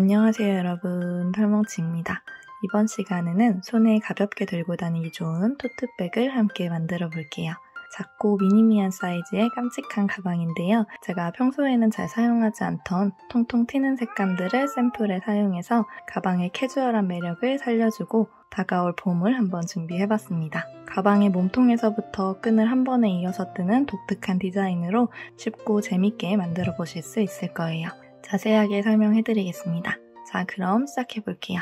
안녕하세요 여러분 털멍치입니다. 이번 시간에는 손에 가볍게 들고 다니기 좋은 토트백을 함께 만들어 볼게요. 작고 미니미한 사이즈의 깜찍한 가방인데요. 제가 평소에는 잘 사용하지 않던 통통 튀는 색감들을 샘플에 사용해서 가방의 캐주얼한 매력을 살려주고 다가올 봄을 한번 준비해봤습니다. 가방의 몸통에서부터 끈을 한 번에 이어서 뜨는 독특한 디자인으로 쉽고 재밌게 만들어 보실 수 있을 거예요. 자세하게 설명해 드리겠습니다. 자, 그럼 시작해 볼게요.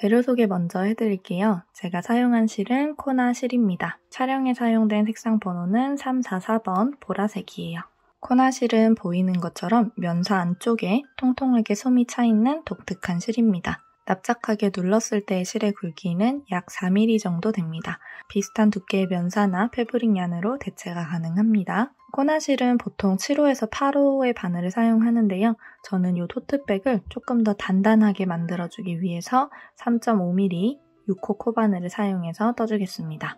재료 소개 먼저 해드릴게요. 제가 사용한 실은 코나 실입니다. 촬영에 사용된 색상 번호는 344번 보라색이에요. 코나 실은 보이는 것처럼 면사 안쪽에 통통하게 솜이 차있는 독특한 실입니다. 납작하게 눌렀을 때 실의 굵기는 약 4mm 정도 됩니다. 비슷한 두께의 면사나 패브릭 양으로 대체가 가능합니다. 코나실은 보통 7호에서 8호의 바늘을 사용하는데요. 저는 이 토트백을 조금 더 단단하게 만들어주기 위해서 3.5mm 6호 코바늘을 사용해서 떠주겠습니다.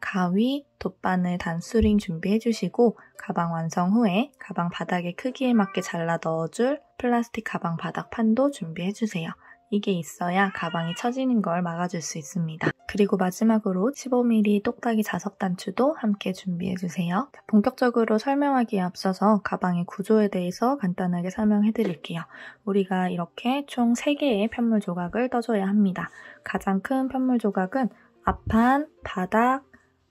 가위, 돗바늘 단수링 준비해주시고 가방 완성 후에 가방 바닥의 크기에 맞게 잘라 넣어줄 플라스틱 가방 바닥 판도 준비해주세요. 이게 있어야 가방이 처지는 걸 막아줄 수 있습니다. 그리고 마지막으로 15mm 똑딱이 자석 단추도 함께 준비해주세요. 본격적으로 설명하기에 앞서서 가방의 구조에 대해서 간단하게 설명해드릴게요. 우리가 이렇게 총 3개의 편물 조각을 떠줘야 합니다. 가장 큰 편물 조각은 앞판, 바닥,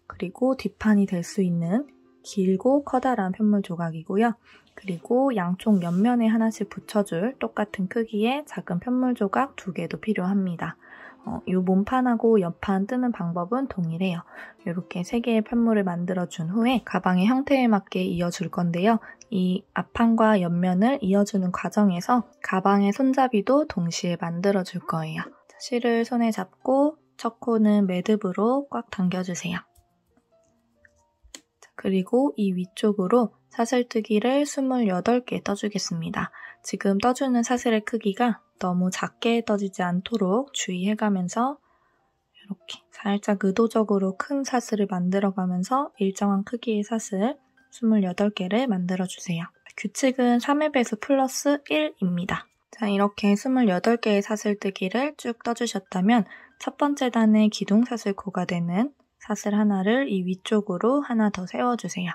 그리고 뒷판이 될 수 있는 길고 커다란 편물 조각이고요. 그리고 양쪽 옆면에 하나씩 붙여줄 똑같은 크기의 작은 편물 조각 두 개도 필요합니다. 어, 이 몸판하고 옆판 뜨는 방법은 동일해요. 이렇게 세 개의 편물을 만들어준 후에 가방의 형태에 맞게 이어줄 건데요. 이 앞판과 옆면을 이어주는 과정에서 가방의 손잡이도 동시에 만들어줄 거예요. 실을 손에 잡고 첫 코는 매듭으로 꽉 당겨주세요. 그리고 이 위쪽으로 사슬뜨기를 28개 떠주겠습니다. 지금 떠주는 사슬의 크기가 너무 작게 떠지지 않도록 주의해가면서 이렇게 살짝 의도적으로 큰 사슬을 만들어가면서 일정한 크기의 사슬 28개를 만들어주세요. 규칙은 3앱에서 플러스 1입니다. 자, 이렇게 28개의 사슬뜨기를 쭉 떠주셨다면 첫 번째 단의 기둥 사슬코가 되는 사슬 하나를 이 위쪽으로 하나 더 세워주세요.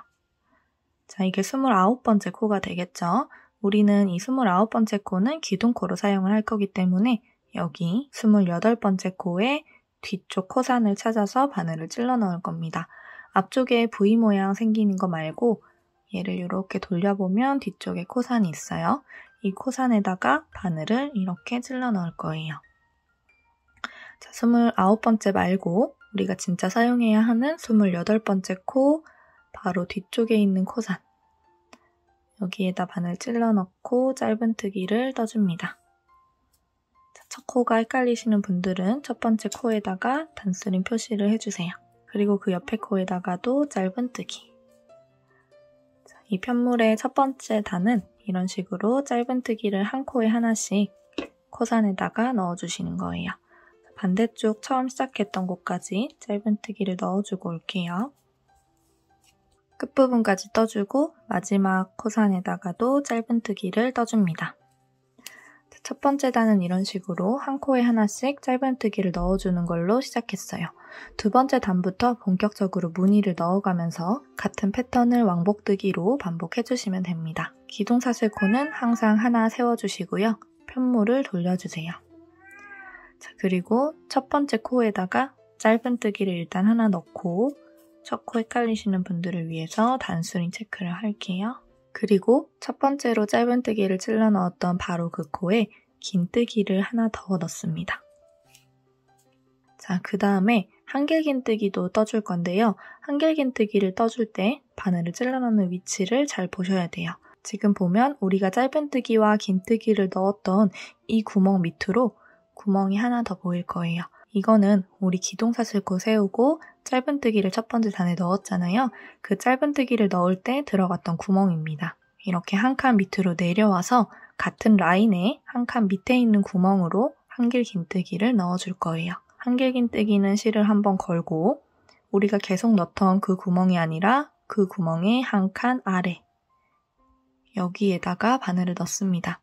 자, 이게 29번째 코가 되겠죠? 우리는 이 29번째 코는 기둥코로 사용을 할 거기 때문에 여기 28번째 코의 뒤쪽 코산을 찾아서 바늘을 찔러 넣을 겁니다. 앞쪽에 V 모양 생기는 거 말고 얘를 이렇게 돌려보면 뒤쪽에 코산이 있어요. 이 코산에다가 바늘을 이렇게 찔러 넣을 거예요. 자, 29번째 말고 우리가 진짜 사용해야 하는 28번째 코, 바로 뒤쪽에 있는 코산. 여기에다 바늘 찔러 넣고 짧은 뜨기를 떠줍니다. 첫 코가 헷갈리시는 분들은 첫 번째 코에다가 단수림 표시를 해주세요. 그리고 그 옆에 코에다가도 짧은 뜨기. 이 편물의 첫 번째 단은 이런 식으로 짧은 뜨기를 한 코에 하나씩 코산에다가 넣어주시는 거예요. 반대쪽 처음 시작했던 곳까지 짧은 뜨기를 넣어주고 올게요. 끝부분까지 떠주고 마지막 코산에다가도 짧은뜨기를 떠줍니다. 첫 번째 단은 이런 식으로 한 코에 하나씩 짧은뜨기를 넣어주는 걸로 시작했어요. 두 번째 단부터 본격적으로 무늬를 넣어가면서 같은 패턴을 왕복뜨기로 반복해주시면 됩니다. 기둥사슬 코는 항상 하나 세워주시고요. 편물을 돌려주세요. 자, 그리고 첫 번째 코에다가 짧은뜨기를 일단 하나 넣고 초코 헷갈리시는 분들을 위해서 단순히 체크를 할게요. 그리고 첫 번째로 짧은뜨기를 찔러 넣었던 바로 그 코에 긴뜨기를 하나 더 넣습니다. 자, 그 다음에 한길긴뜨기도 떠줄 건데요. 한길긴뜨기를 떠줄 때 바늘을 찔러 넣는 위치를 잘 보셔야 돼요. 지금 보면 우리가 짧은뜨기와 긴뜨기를 넣었던 이 구멍 밑으로 구멍이 하나 더 보일 거예요. 이거는 우리 기동사슬코 세우고 짧은뜨기를 첫 번째 단에 넣었잖아요. 그 짧은뜨기를 넣을 때 들어갔던 구멍입니다. 이렇게 한 칸 밑으로 내려와서 같은 라인에 한 칸 밑에 있는 구멍으로 한길긴뜨기를 넣어줄 거예요. 한길긴뜨기는 실을 한번 걸고 우리가 계속 넣던 그 구멍이 아니라 그 구멍의 한 칸 아래 여기에다가 바늘을 넣습니다.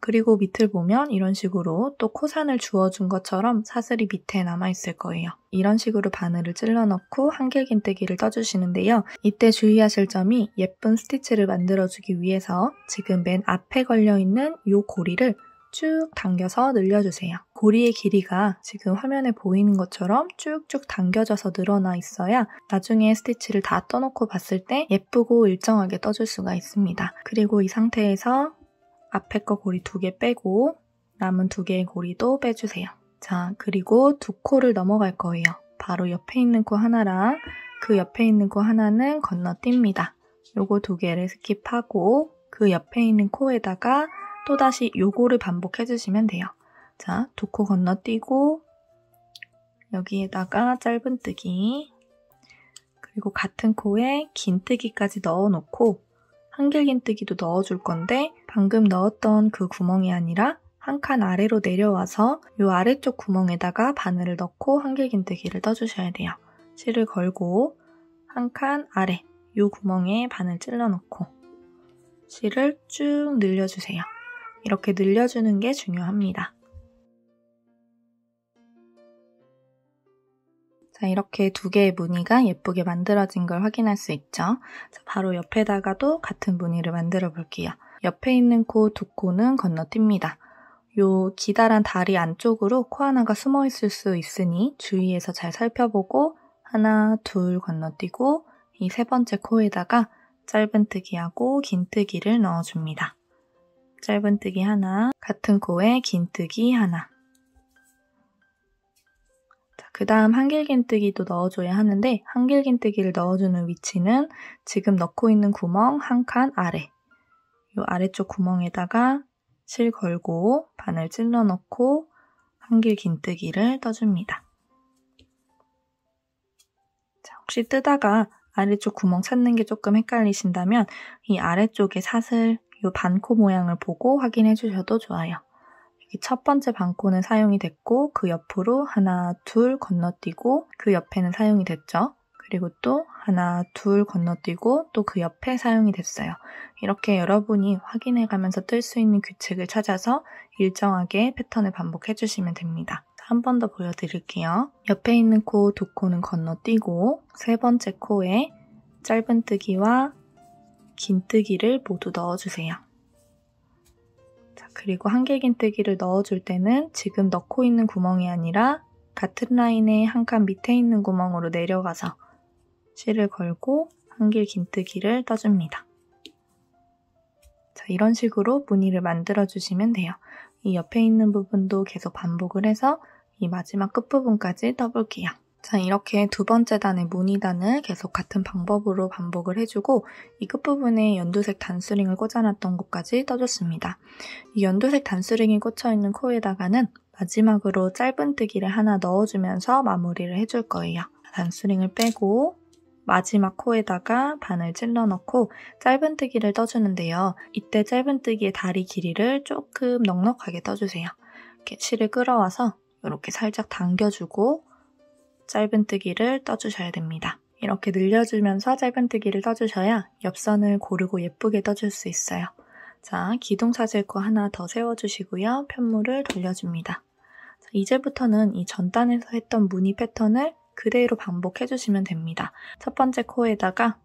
그리고 밑을 보면 이런 식으로 또 코산을 주어준 것처럼 사슬이 밑에 남아있을 거예요. 이런 식으로 바늘을 찔러넣고 한길긴뜨기를 떠주시는데요. 이때 주의하실 점이 예쁜 스티치를 만들어주기 위해서 지금 맨 앞에 걸려있는 이 고리를 쭉 당겨서 늘려주세요. 고리의 길이가 지금 화면에 보이는 것처럼 쭉쭉 당겨져서 늘어나 있어야 나중에 스티치를 다 떠놓고 봤을 때 예쁘고 일정하게 떠줄 수가 있습니다. 그리고 이 상태에서 앞에 거 고리 두 개 빼고 남은 두 개의 고리도 빼주세요. 자, 그리고 두 코를 넘어갈 거예요. 바로 옆에 있는 코 하나랑 그 옆에 있는 코 하나는 건너뜁니다. 요거 두 개를 스킵하고 그 옆에 있는 코에다가 또다시 요거를 반복해주시면 돼요. 자, 두 코 건너뛰고 여기에다가 짧은뜨기 그리고 같은 코에 긴뜨기까지 넣어놓고 한길긴뜨기도 넣어줄 건데 방금 넣었던 그 구멍이 아니라 한 칸 아래로 내려와서 이 아래쪽 구멍에다가 바늘을 넣고 한길긴뜨기를 떠주셔야 돼요. 실을 걸고 한 칸 아래 이 구멍에 바늘 찔러놓고 실을 쭉 늘려주세요. 이렇게 늘려주는 게 중요합니다. 자, 이렇게 두 개의 무늬가 예쁘게 만들어진 걸 확인할 수 있죠. 자, 바로 옆에다가도 같은 무늬를 만들어 볼게요. 옆에 있는 코 두 코는 건너뜁니다. 요 기다란 다리 안쪽으로 코 하나가 숨어 있을 수 있으니 주위에서 잘 살펴보고 하나, 둘 건너뛰고 이 세 번째 코에다가 짧은뜨기하고 긴뜨기를 넣어줍니다. 짧은뜨기 하나, 같은 코에 긴뜨기 하나. 그 다음 한길긴뜨기도 넣어줘야 하는데 한길긴뜨기를 넣어주는 위치는 지금 넣고 있는 구멍 한 칸 아래 이 아래쪽 구멍에다가 실 걸고 바늘 찔러 넣고 한길 긴뜨기를 떠줍니다. 자, 혹시 뜨다가 아래쪽 구멍 찾는 게 조금 헷갈리신다면 이 아래쪽에 사슬 이 반코 모양을 보고 확인해 주셔도 좋아요. 여기 첫 번째 반코는 사용이 됐고 그 옆으로 하나 둘 건너뛰고 그 옆에는 사용이 됐죠. 그리고 또 하나, 둘 건너뛰고 또 그 옆에 사용이 됐어요. 이렇게 여러분이 확인해 가면서 뜰 수 있는 규칙을 찾아서 일정하게 패턴을 반복해 주시면 됩니다. 한 번 더 보여드릴게요. 옆에 있는 코 두 코는 건너뛰고 세 번째 코에 짧은뜨기와 긴뜨기를 모두 넣어주세요. 자, 그리고 한길긴뜨기를 넣어줄 때는 지금 넣고 있는 구멍이 아니라 같은 라인의 한 칸 밑에 있는 구멍으로 내려가서 실을 걸고 한길 긴뜨기를 떠줍니다. 자, 이런 식으로 무늬를 만들어주시면 돼요. 이 옆에 있는 부분도 계속 반복을 해서 이 마지막 끝부분까지 떠볼게요. 자, 이렇게 두 번째 단의 무늬단을 계속 같은 방법으로 반복을 해주고 이 끝부분에 연두색 단수링을 꽂아놨던 곳까지 떠줬습니다. 이 연두색 단수링이 꽂혀있는 코에다가는 마지막으로 짧은뜨기를 하나 넣어주면서 마무리를 해줄 거예요. 단수링을 빼고 마지막 코에다가 바늘 찔러 넣고 짧은뜨기를 떠주는데요. 이때 짧은뜨기의 다리 길이를 조금 넉넉하게 떠주세요. 이렇게 실을 끌어와서 이렇게 살짝 당겨주고 짧은뜨기를 떠주셔야 됩니다. 이렇게 늘려주면서 짧은뜨기를 떠주셔야 옆선을 고르고 예쁘게 떠줄 수 있어요. 자, 기둥 사슬 코 하나 더 세워주시고요. 편물을 돌려줍니다. 자, 이제부터는 이 전단에서 했던 무늬 패턴을 그대로 반복해주시면 됩니다. 첫 번째 코에다가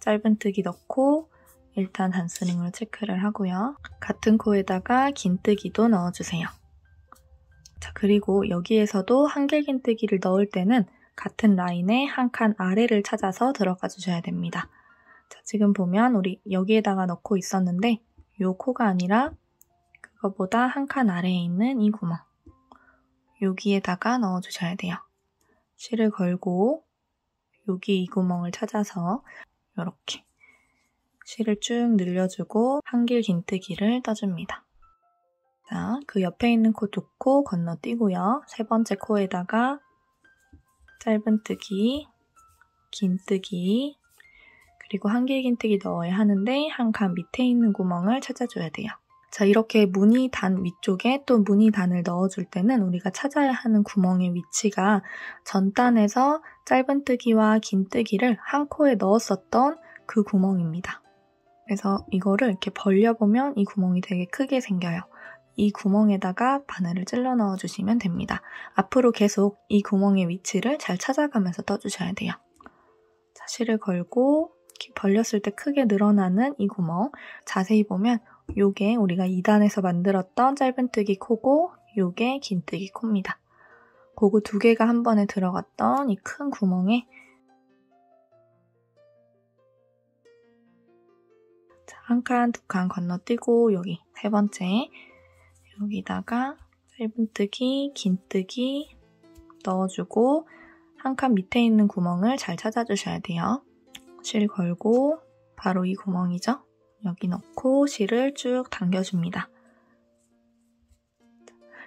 짧은뜨기 넣고 일단 단스링으로 체크를 하고요. 같은 코에다가 긴뜨기도 넣어주세요. 자, 그리고 여기에서도 한길긴뜨기를 넣을 때는 같은 라인의 한 칸 아래를 찾아서 들어가 주셔야 됩니다. 자, 지금 보면 우리 여기에다가 넣고 있었는데 요 코가 아니라 그거보다 한 칸 아래에 있는 이 구멍 여기에다가 넣어주셔야 돼요. 실을 걸고 여기 이 구멍을 찾아서 이렇게 실을 쭉 늘려주고 한길 긴뜨기를 떠줍니다. 자, 그 옆에 있는 코 두 코 건너뛰고요. 세 번째 코에다가 짧은뜨기, 긴뜨기, 그리고 한길 긴뜨기 넣어야 하는데 한 칸 밑에 있는 구멍을 찾아줘야 돼요. 자, 이렇게 무늬단 위쪽에 또 무늬단을 넣어줄 때는 우리가 찾아야 하는 구멍의 위치가 전단에서 짧은뜨기와 긴뜨기를 한 코에 넣었었던 그 구멍입니다. 그래서 이거를 이렇게 벌려보면 이 구멍이 되게 크게 생겨요. 이 구멍에다가 바늘을 찔러 넣어주시면 됩니다. 앞으로 계속 이 구멍의 위치를 잘 찾아가면서 떠주셔야 돼요. 자, 실을 걸고 벌렸을 때 크게 늘어나는 이 구멍 자세히 보면 요게 우리가 2단에서 만들었던 짧은뜨기 코고 요게 긴뜨기 코입니다. 고구 두 개가 한 번에 들어갔던 이 큰 구멍에 한 칸, 두 칸 건너뛰고 여기 세 번째 여기다가 짧은뜨기, 긴뜨기 넣어주고 한 칸 밑에 있는 구멍을 잘 찾아주셔야 돼요. 실 걸고 바로 이 구멍이죠. 여기 넣고 실을 쭉 당겨줍니다.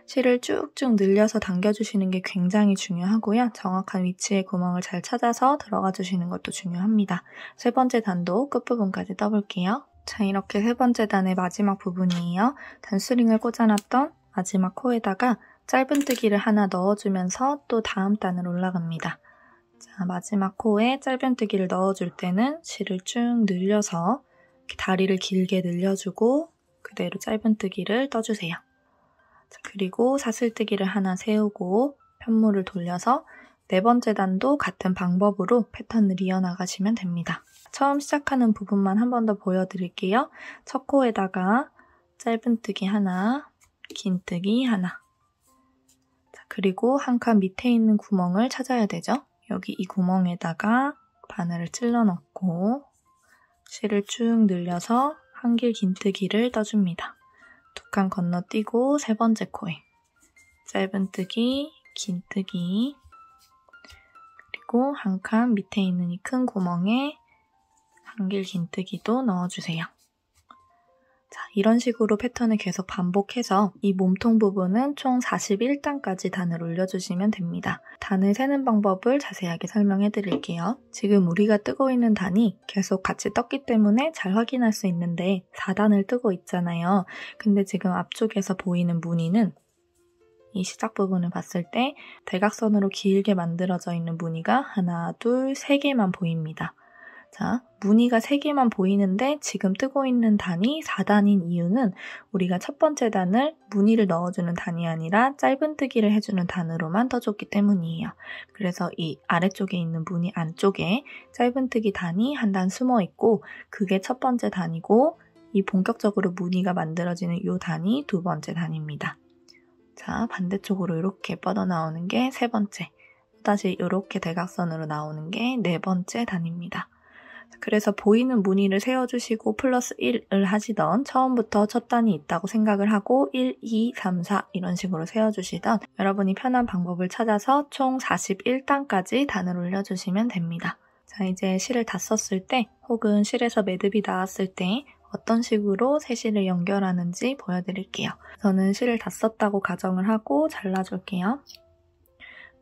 실을 쭉쭉 늘려서 당겨주시는 게 굉장히 중요하고요. 정확한 위치의 구멍을 잘 찾아서 들어가 주시는 것도 중요합니다. 세 번째 단도 끝부분까지 떠볼게요. 자, 이렇게 세 번째 단의 마지막 부분이에요. 단수링을 꽂아놨던 마지막 코에다가 짧은뜨기를 하나 넣어주면서 또 다음 단을 올라갑니다. 자, 마지막 코에 짧은뜨기를 넣어줄 때는 실을 쭉 늘려서 다리를 길게 늘려주고 그대로 짧은뜨기를 떠주세요. 그리고 사슬뜨기를 하나 세우고 편물을 돌려서 네 번째 단도 같은 방법으로 패턴을 이어나가시면 됩니다. 처음 시작하는 부분만 한 번 더 보여드릴게요. 첫 코에다가 짧은뜨기 하나, 긴뜨기 하나. 그리고 한 칸 밑에 있는 구멍을 찾아야 되죠. 여기 이 구멍에다가 바늘을 찔러 넣고 실을 쭉 늘려서 한길 긴뜨기를 떠줍니다. 두 칸 건너뛰고 세 번째 코인. 짧은뜨기, 긴뜨기, 그리고 한 칸 밑에 있는 이 큰 구멍에 한길 긴뜨기도 넣어주세요. 자, 이런 식으로 패턴을 계속 반복해서 이 몸통 부분은 총 41단까지 단을 올려주시면 됩니다. 단을 세는 방법을 자세하게 설명해 드릴게요. 지금 우리가 뜨고 있는 단이 계속 같이 떴기 때문에 잘 확인할 수 있는데 4단을 뜨고 있잖아요. 근데 지금 앞쪽에서 보이는 무늬는 이 시작 부분을 봤을 때 대각선으로 길게 만들어져 있는 무늬가 하나, 둘, 세 개만 보입니다. 자, 무늬가 3개만 보이는데 지금 뜨고 있는 단이 4단인 이유는 우리가 첫 번째 단을 무늬를 넣어주는 단이 아니라 짧은뜨기를 해주는 단으로만 떠줬기 때문이에요. 그래서 이 아래쪽에 있는 무늬 안쪽에 짧은뜨기 단이 한 단 숨어 있고 그게 첫 번째 단이고 이 본격적으로 무늬가 만들어지는 이 단이 두 번째 단입니다. 자, 반대쪽으로 이렇게 뻗어나오는 게 세 번째. 다시 이렇게 대각선으로 나오는 게 네 번째 단입니다. 그래서 보이는 무늬를 세워주시고 플러스 1을 하시던 처음부터 첫 단이 있다고 생각을 하고 1, 2, 3, 4 이런 식으로 세워주시던 여러분이 편한 방법을 찾아서 총 41단까지 단을 올려주시면 됩니다. 자, 이제 실을 다 썼을 때 혹은 실에서 매듭이 나왔을 때 어떤 식으로 새 실을 연결하는지 보여드릴게요. 저는 실을 다 썼다고 가정을 하고 잘라줄게요.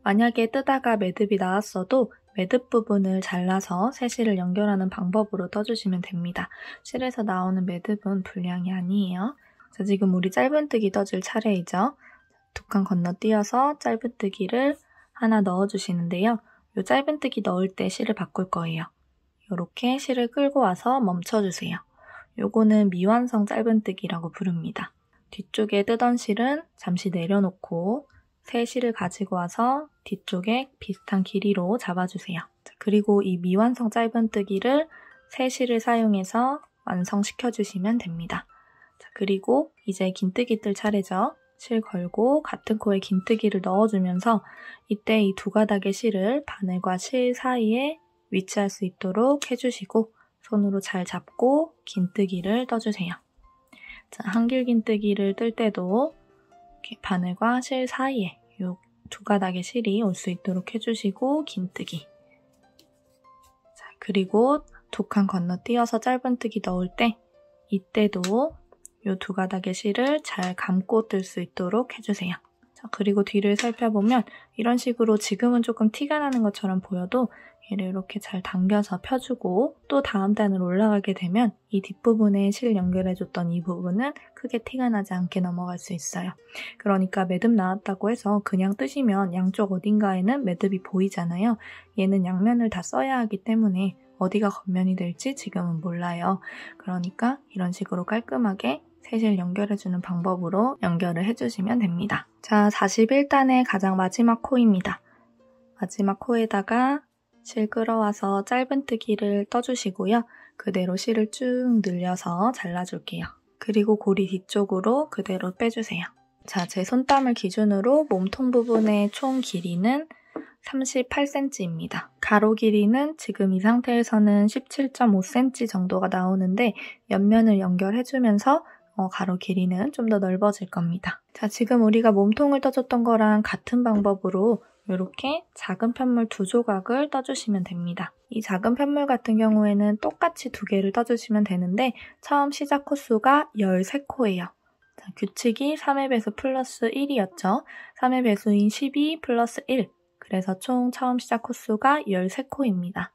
만약에 뜨다가 매듭이 나왔어도 매듭 부분을 잘라서 세실을 연결하는 방법으로 떠주시면 됩니다. 실에서 나오는 매듭은 불량이 아니에요. 자, 지금 우리 짧은뜨기 떠줄 차례이죠. 두 칸 건너뛰어서 짧은뜨기를 하나 넣어주시는데요. 이 짧은뜨기 넣을 때 실을 바꿀 거예요. 이렇게 실을 끌고 와서 멈춰주세요. 요거는 미완성 짧은뜨기라고 부릅니다. 뒤쪽에 뜨던 실은 잠시 내려놓고 세 실을 가지고 와서 뒤쪽에 비슷한 길이로 잡아주세요. 그리고 이 미완성 짧은뜨기를 세 실을 사용해서 완성시켜 주시면 됩니다. 그리고 이제 긴뜨기 뜰 차례죠. 실 걸고 같은 코에 긴뜨기를 넣어주면서 이때 이 두 가닥의 실을 바늘과 실 사이에 위치할 수 있도록 해주시고 손으로 잘 잡고 긴뜨기를 떠주세요. 한길 긴뜨기를 뜰 때도 이렇게 바늘과 실 사이에 두 가닥의 실이 올 수 있도록 해주시고 긴뜨기 자, 그리고 두 칸 건너뛰어서 짧은뜨기 넣을 때 이때도 이 두 가닥의 실을 잘 감고 뜰 수 있도록 해주세요. 자, 그리고 뒤를 살펴보면 이런 식으로 지금은 조금 티가 나는 것처럼 보여도 얘를 이렇게 잘 당겨서 펴주고 또 다음 단으로 올라가게 되면 이 뒷부분에 실 연결해줬던 이 부분은 크게 티가 나지 않게 넘어갈 수 있어요. 그러니까 매듭 나왔다고 해서 그냥 뜨시면 양쪽 어딘가에는 매듭이 보이잖아요. 얘는 양면을 다 써야 하기 때문에 어디가 겉면이 될지 지금은 몰라요. 그러니까 이런 식으로 깔끔하게 셋을 연결해주는 방법으로 연결을 해주시면 됩니다. 자, 41단의 가장 마지막 코입니다. 마지막 코에다가 실 끌어와서 짧은뜨기를 떠주시고요. 그대로 실을 쭉 늘려서 잘라줄게요. 그리고 고리 뒤쪽으로 그대로 빼주세요. 자, 제 손땀을 기준으로 몸통 부분의 총 길이는 38cm입니다. 가로 길이는 지금 이 상태에서는 17.5cm 정도가 나오는데 옆면을 연결해주면서 어, 가로 길이는 좀 더 넓어질 겁니다. 자, 지금 우리가 몸통을 떠줬던 거랑 같은 방법으로 이렇게 작은 편물 두 조각을 떠주시면 됩니다. 이 작은 편물 같은 경우에는 똑같이 두 개를 떠주시면 되는데 처음 시작 코수가 13코예요. 자, 규칙이 3의 배수 플러스 1이었죠. 3의 배수인 12 플러스 1. 그래서 총 처음 시작 코수가 13코입니다.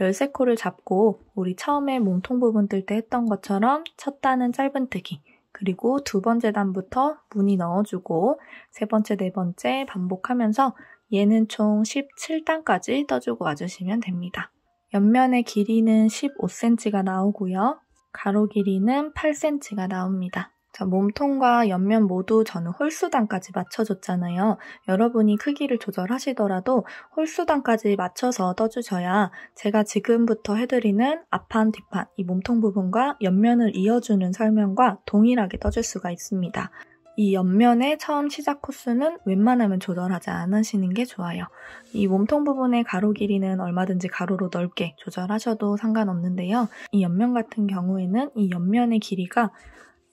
1 3코를 잡고 우리 처음에 몸통 부분 뜰 때 했던 것처럼 첫 단은 짧은뜨기, 그리고 두 번째 단부터 무늬 넣어주고 세 번째, 네 번째 반복하면서 얘는 총 17단까지 떠주고 와주시면 됩니다. 옆면의 길이는 15cm가 나오고요. 가로 길이는 8cm가 나옵니다. 자, 몸통과 옆면 모두 저는 홀수단까지 맞춰줬잖아요. 여러분이 크기를 조절하시더라도 홀수단까지 맞춰서 떠주셔야 제가 지금부터 해드리는 앞판, 뒷판, 이 몸통 부분과 옆면을 이어주는 설명과 동일하게 떠줄 수가 있습니다. 이 옆면의 처음 시작 코스는 웬만하면 조절하지 않으시는 게 좋아요. 이 몸통 부분의 가로 길이는 얼마든지 가로로 넓게 조절하셔도 상관없는데요. 이 옆면 같은 경우에는 이 옆면의 길이가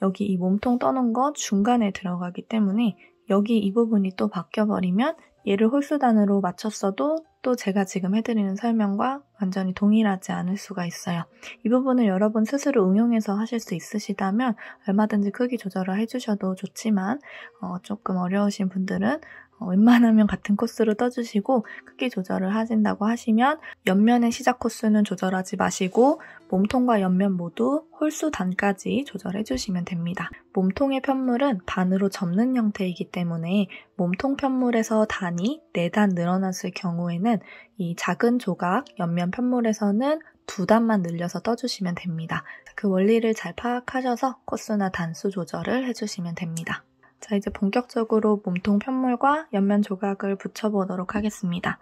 여기 이 몸통 떠놓은 거 중간에 들어가기 때문에 여기 이 부분이 또 바뀌어버리면 얘를 홀수단으로 맞췄어도 또 제가 지금 해드리는 설명과 완전히 동일하지 않을 수가 있어요. 이 부분을 여러분 스스로 응용해서 하실 수 있으시다면 얼마든지 크기 조절을 해주셔도 좋지만 어, 조금 어려우신 분들은 어, 웬만하면 같은 코스로 떠주시고 크기 조절을 하신다고 하시면 옆면의 시작 코스는 조절하지 마시고 몸통과 옆면 모두 홀수 단까지 조절해 주시면 됩니다. 몸통의 편물은 반으로 접는 형태이기 때문에 몸통 편물에서 단이 4단 늘어났을 경우에는 경는이 작은 조각 옆면 편물에서는 두 단만 늘려서 떠주시면 됩니다. 그 원리를 잘 파악하셔서 코스나 단수 조절을 해주시면 됩니다. 자, 이제 본격적으로 몸통 편물과 옆면 조각을 붙여보도록 하겠습니다.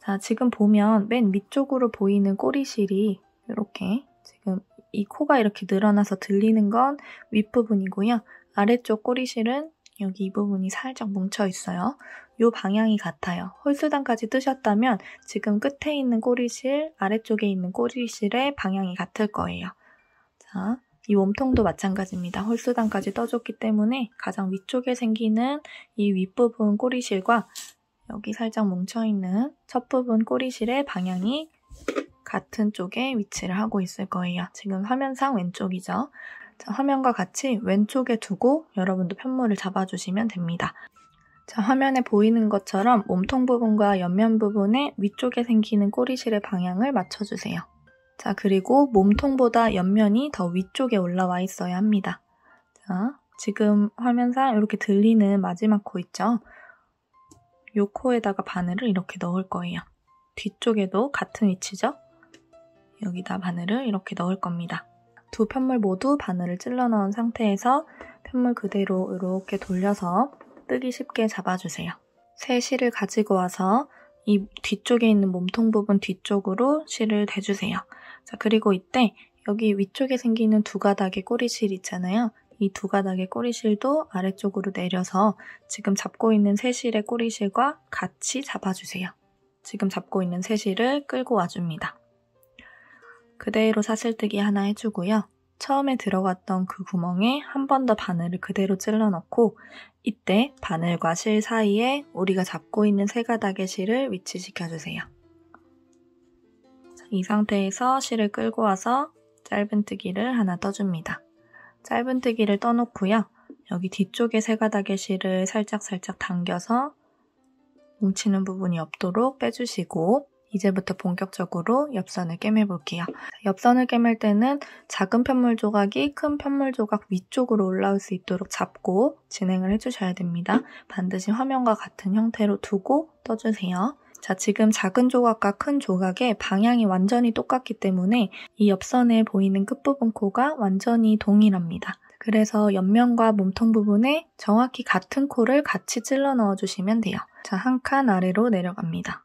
자, 지금 보면 맨 위쪽으로 보이는 꼬리실이 이렇게 지금 이 코가 이렇게 늘어나서 들리는 건 윗부분이고요. 아래쪽 꼬리실은 여기 이 부분이 살짝 뭉쳐 있어요. 이 방향이 같아요. 홀수단까지 뜨셨다면 지금 끝에 있는 꼬리실, 아래쪽에 있는 꼬리실의 방향이 같을 거예요. 자, 이 몸통도 마찬가지입니다. 홀수단까지 떠줬기 때문에 가장 위쪽에 생기는 이 윗부분 꼬리실과 여기 살짝 뭉쳐있는 첫 부분 꼬리실의 방향이 같은 쪽에 위치를 하고 있을 거예요. 지금 화면상 왼쪽이죠. 자, 화면과 같이 왼쪽에 두고 여러분도 편모를 잡아주시면 됩니다. 자, 화면에 보이는 것처럼 몸통 부분과 옆면 부분의 위쪽에 생기는 꼬리실의 방향을 맞춰주세요. 자, 그리고 몸통보다 옆면이 더 위쪽에 올라와 있어야 합니다. 자, 지금 화면상 이렇게 들리는 마지막 코 있죠? 요 코에다가 바늘을 이렇게 넣을 거예요. 뒤쪽에도 같은 위치죠? 여기다 바늘을 이렇게 넣을 겁니다. 두 편물 모두 바늘을 찔러 넣은 상태에서 편물 그대로 이렇게 돌려서 뜨기 쉽게 잡아주세요. 새 실을 가지고 와서 이 뒤쪽에 있는 몸통 부분 뒤쪽으로 실을 대주세요. 자, 그리고 이때 여기 위쪽에 생기는 두 가닥의 꼬리실 있잖아요. 이 두 가닥의 꼬리실도 아래쪽으로 내려서 지금 잡고 있는 새 실의 꼬리실과 같이 잡아주세요. 지금 잡고 있는 새 실을 끌고 와줍니다. 그대로 사슬뜨기 하나 해주고요. 처음에 들어갔던 그 구멍에 한 번 더 바늘을 그대로 찔러 넣고 이때 바늘과 실 사이에 우리가 잡고 있는 세 가닥의 실을 위치시켜 주세요. 이 상태에서 실을 끌고 와서 짧은뜨기를 하나 떠줍니다. 짧은뜨기를 떠놓고요. 여기 뒤쪽에 세 가닥의 실을 살짝살짝 당겨서 뭉치는 부분이 없도록 빼주시고 이제부터 본격적으로 엽선을 꿰매 볼게요. 엽선을 꿰맬 때는 작은 편물 조각이 큰 편물 조각 위쪽으로 올라올 수 있도록 잡고 진행을 해주셔야 됩니다. 반드시 화면과 같은 형태로 두고 떠주세요. 자, 지금 작은 조각과 큰 조각의 방향이 완전히 똑같기 때문에 이 옆선에 보이는 끝부분 코가 완전히 동일합니다. 그래서 옆면과 몸통 부분에 정확히 같은 코를 같이 찔러 넣어주시면 돼요. 자, 한 칸 아래로 내려갑니다.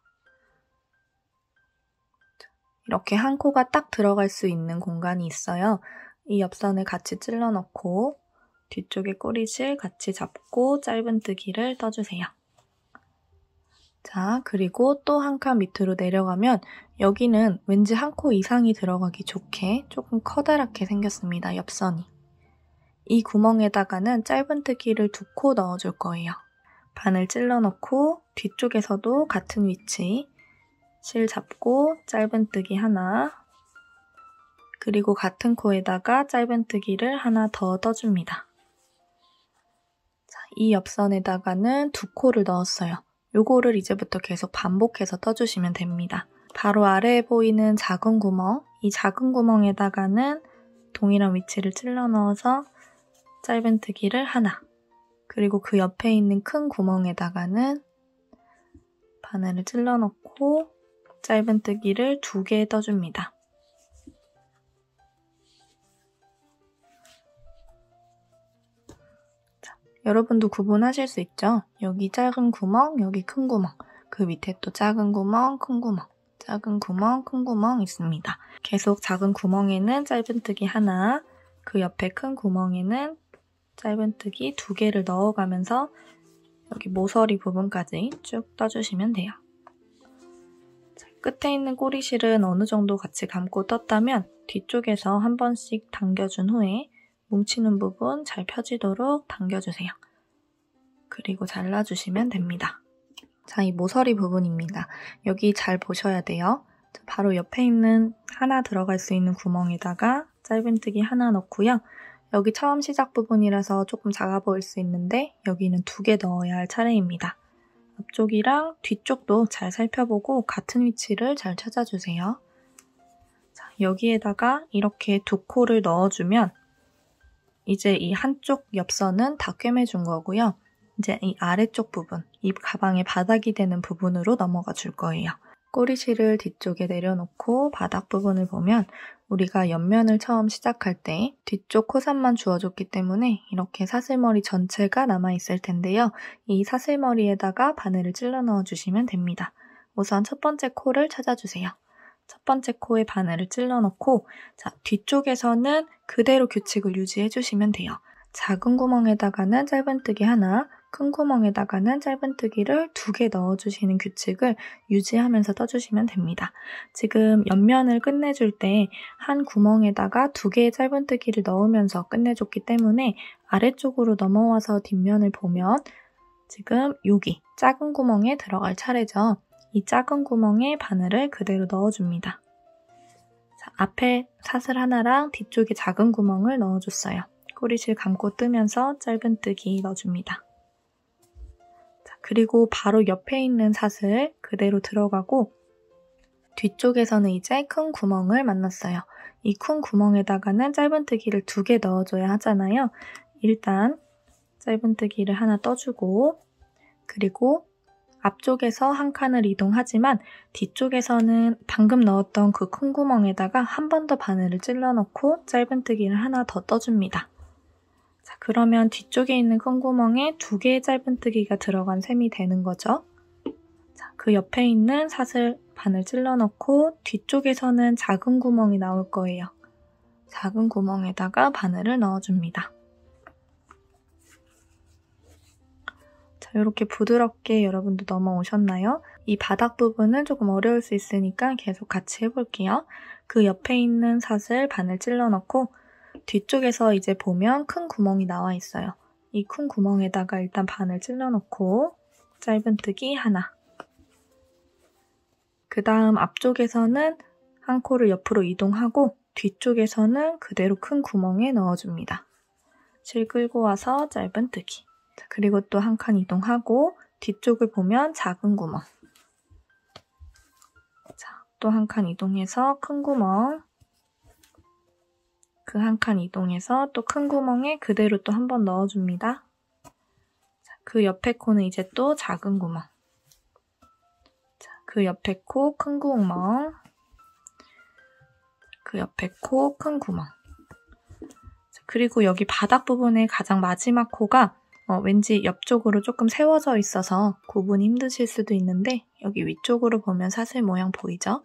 이렇게 한 코가 딱 들어갈 수 있는 공간이 있어요. 이 옆선을 같이 찔러 넣고 뒤쪽에 꼬리실 같이 잡고 짧은뜨기를 떠주세요. 자, 그리고 또 한 칸 밑으로 내려가면 여기는 왠지 한 코 이상이 들어가기 좋게 조금 커다랗게 생겼습니다. 옆선이. 이 구멍에다가는 짧은뜨기를 두 코 넣어줄 거예요. 반을 찔러 넣고 뒤쪽에서도 같은 위치 실 잡고 짧은뜨기 하나 그리고 같은 코에다가 짧은뜨기를 하나 더 떠줍니다. 자, 이 옆선에다가는 두 코를 넣었어요. 요거를 이제부터 계속 반복해서 떠주시면 됩니다. 바로 아래에 보이는 작은 구멍, 이 작은 구멍에다가는 동일한 위치를 찔러 넣어서 짧은뜨기를 하나 그리고 그 옆에 있는 큰 구멍에다가는 바늘을 찔러 넣고 짧은뜨기를 2개 떠줍니다. 자, 여러분도 구분하실 수 있죠? 여기 작은 구멍, 여기 큰 구멍, 그 밑에 또 작은 구멍, 큰 구멍, 작은 구멍, 큰 구멍 있습니다. 계속 작은 구멍에는 짧은뜨기 하나, 그 옆에 큰 구멍에는 짧은뜨기 두 개를 넣어가면서 여기 모서리 부분까지 쭉 떠주시면 돼요. 끝에 있는 꼬리실은 어느 정도 같이 감고 떴다면 뒤쪽에서 한 번씩 당겨준 후에 뭉치는 부분 잘 펴지도록 당겨주세요. 그리고 잘라주시면 됩니다. 자, 이 모서리 부분입니다. 여기 잘 보셔야 돼요. 바로 옆에 있는 하나 들어갈 수 있는 구멍에다가 짧은뜨기 하나 넣고요. 여기 처음 시작 부분이라서 조금 작아 보일 수 있는데 여기는 두 개 넣어야 할 차례입니다. 앞쪽이랑 뒤쪽도 잘 살펴보고 같은 위치를 잘 찾아주세요. 자, 여기에다가 이렇게 두 코를 넣어주면 이제 이 한쪽 옆선은다 꿰매준 거고요. 이제 이 아래쪽 부분, 이 가방의 바닥이 되는 부분으로 넘어가 줄 거예요. 꼬리실을 뒤쪽에 내려놓고 바닥 부분을 보면 우리가 옆면을 처음 시작할 때 뒤쪽 코산만 주어줬기 때문에 이렇게 사슬머리 전체가 남아있을 텐데요. 이 사슬머리에다가 바늘을 찔러 넣어주시면 됩니다. 우선 첫 번째 코를 찾아주세요. 첫 번째 코에 바늘을 찔러 넣고 자, 뒤쪽에서는 그대로 규칙을 유지해 주시면 돼요. 작은 구멍에다가는 짧은뜨기 하나, 큰 구멍에다가는 짧은뜨기를 두 개 넣어주시는 규칙을 유지하면서 떠주시면 됩니다. 지금 옆면을 끝내줄 때 한 구멍에다가 두 개의 짧은뜨기를 넣으면서 끝내줬기 때문에 아래쪽으로 넘어와서 뒷면을 보면 지금 여기 작은 구멍에 들어갈 차례죠. 이 작은 구멍에 바늘을 그대로 넣어줍니다. 자, 앞에 사슬 하나랑 뒤쪽에 작은 구멍을 넣어줬어요. 꼬리실 감고 뜨면서 짧은뜨기 넣어줍니다. 그리고 바로 옆에 있는 사슬 그대로 들어가고 뒤쪽에서는 이제 큰 구멍을 만났어요. 이 큰 구멍에다가는 짧은뜨기를 두 개 넣어줘야 하잖아요. 일단 짧은뜨기를 하나 떠주고 그리고 앞쪽에서 한 칸을 이동하지만 뒤쪽에서는 방금 넣었던 그 큰 구멍에다가 한 번 더 바늘을 찔러 넣고 짧은뜨기를 하나 더 떠줍니다. 그러면 뒤쪽에 있는 큰 구멍에 두 개의 짧은뜨기가 들어간 셈이 되는 거죠. 자, 그 옆에 있는 사슬 반을 찔러 넣고 뒤쪽에서는 작은 구멍이 나올 거예요. 작은 구멍에다가 바늘을 넣어줍니다. 자, 이렇게 부드럽게 여러분도 넘어오셨나요? 이 바닥 부분은 조금 어려울 수 있으니까 계속 같이 해볼게요. 그 옆에 있는 사슬 반을 찔러 넣고 뒤쪽에서 이제 보면 큰 구멍이 나와 있어요. 이 큰 구멍에다가 일단 반을 찔러놓고 짧은뜨기 하나 그 다음 앞쪽에서는 한 코를 옆으로 이동하고 뒤쪽에서는 그대로 큰 구멍에 넣어줍니다. 실 끌고 와서 짧은뜨기 그리고 또 한 칸 이동하고 뒤쪽을 보면 작은 구멍 또 한 칸 이동해서 큰 구멍 그한칸 이동해서 또 큰 구멍에 그대로 또 한 번 넣어줍니다. 그 옆에 코는 이제 또 작은 구멍. 그 옆에 코, 큰 구멍. 그 옆에 코, 큰 구멍. 그리고 여기 바닥 부분에 가장 마지막 코가 어, 왠지 옆쪽으로 조금 세워져 있어서 구분 힘드실 수도 있는데 여기 위쪽으로 보면 사슬 모양 보이죠?